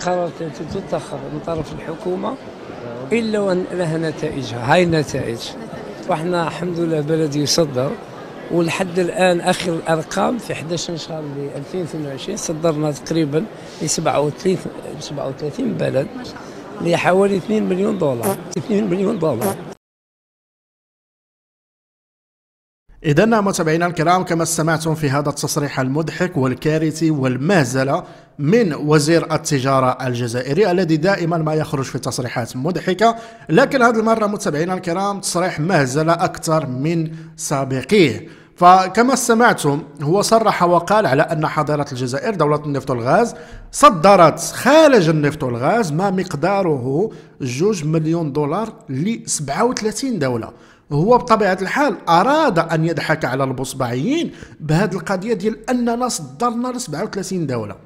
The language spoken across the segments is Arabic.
قرارات التي تتخذ من طرف الحكومه الا وان لها نتائجها هاي النتائج وإحنا الحمد لله بلد يصدر ولحد الان اخر الارقام في 11 شهر 2022 صدرنا تقريبا ل 37 37 بلد لحوالي 2 مليون دولار 2 مليون دولار إذا نعم متابعينا الكرام كما استمعتم في هذا التصريح المضحك والكارثي والمهزلة من وزير التجارة الجزائري الذي دائما ما يخرج في تصريحات مضحكة لكن هذه المرة متابعينا الكرام تصريح مهزلة أكثر من سابقيه فكما استمعتم هو صرح وقال على أن حضارة الجزائر دولة النفط والغاز صدرت خارج النفط والغاز ما مقداره 2 مليون دولار ل 37 دولة هو بطبيعة الحال أراد أن يضحك على البصبعيين بهذه القضية ديال أننا صدرنا ل 37 دولة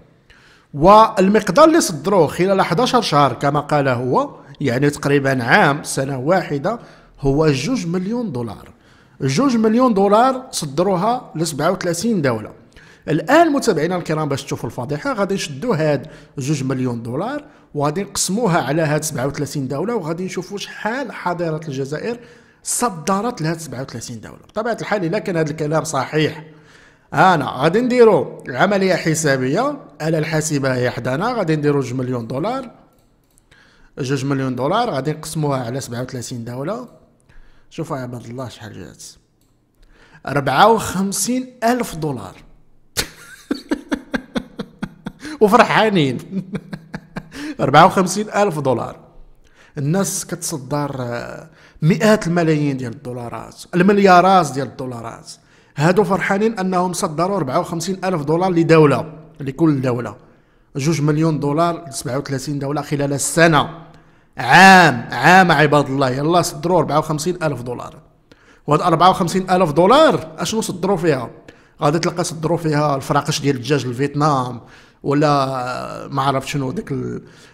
والمقدار اللي صدروه خلال 11 شهر كما قال هو يعني تقريبا عام سنة واحدة هو جوج مليون دولار جوج مليون دولار صدروها ل 37 دولة الان متابعينا الكرام باش تشوفوا الفضيحه غادي نشدوا هاد جوج مليون دولار وغادي نقسموها على هاد 37 دوله وغادي نشوفوا شحال حاضرة الجزائر صدرت لهاد 37 دوله بطبيعه الحال الا كان هذا الكلام صحيح انا غادي نديرو عمليه حسابيه على الحاسبه هي حدانا غادي نديرو 2 مليون دولار 2 مليون دولار غادي نقسموها على 37 دوله شوفوا يا عباد الله شحال جات 54 الف دولار وفرحانين 54 الف دولار الناس كتصدر آه، مئات الملايين ديال الدولارات المليارات ديال الدولارات هادو فرحانين انهم صدروا 54 الف دولار لدوله لكل دوله جوج مليون دولار ل 37 دوله خلال السنه عام عام عباد الله يلا صدروا 54 الف دولار وهاد 54 الف دولار اشنو صدروا فيها غادي تلقى صدروا فيها الفراقش ديال الدجاج لفيتنام ولا ما عرفت شنو ديك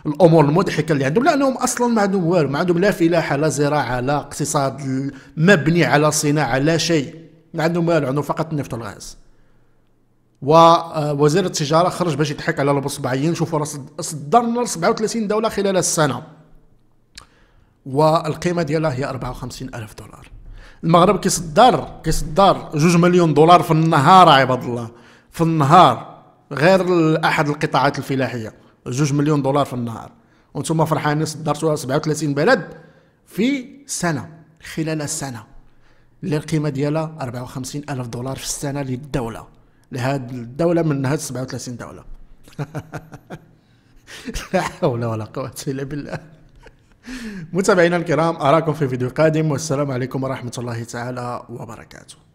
الامور المضحكه اللي عندهم لانهم اصلا ما عندهم والو ما عندهم لا فلاحه لا زراعه لا اقتصاد مبني على صناعه لا شيء ما عندهم والو عندهم فقط النفط والغاز ووزير آه، التجاره خرج باش يضحك على البصبعيين شوفوا راه صدرنا 37 دوله خلال السنه والقيمه ديالها هي 54 الف دولار المغرب كيصدر كيصدر 2 مليون دولار في النهار عباد الله في النهار غير احد القطاعات الفلاحيه جوج مليون دولار في النهار وانتم فرحانين صدرتوها 37 بلد في سنه خلال سنه اللي القيمه ديالها 54 الف دولار في السنه للدوله لهاد الدوله من هاد 37 دوله لا حول ولا قوه الا بالله متابعينا الكرام اراكم في فيديو قادم والسلام عليكم ورحمه الله تعالى وبركاته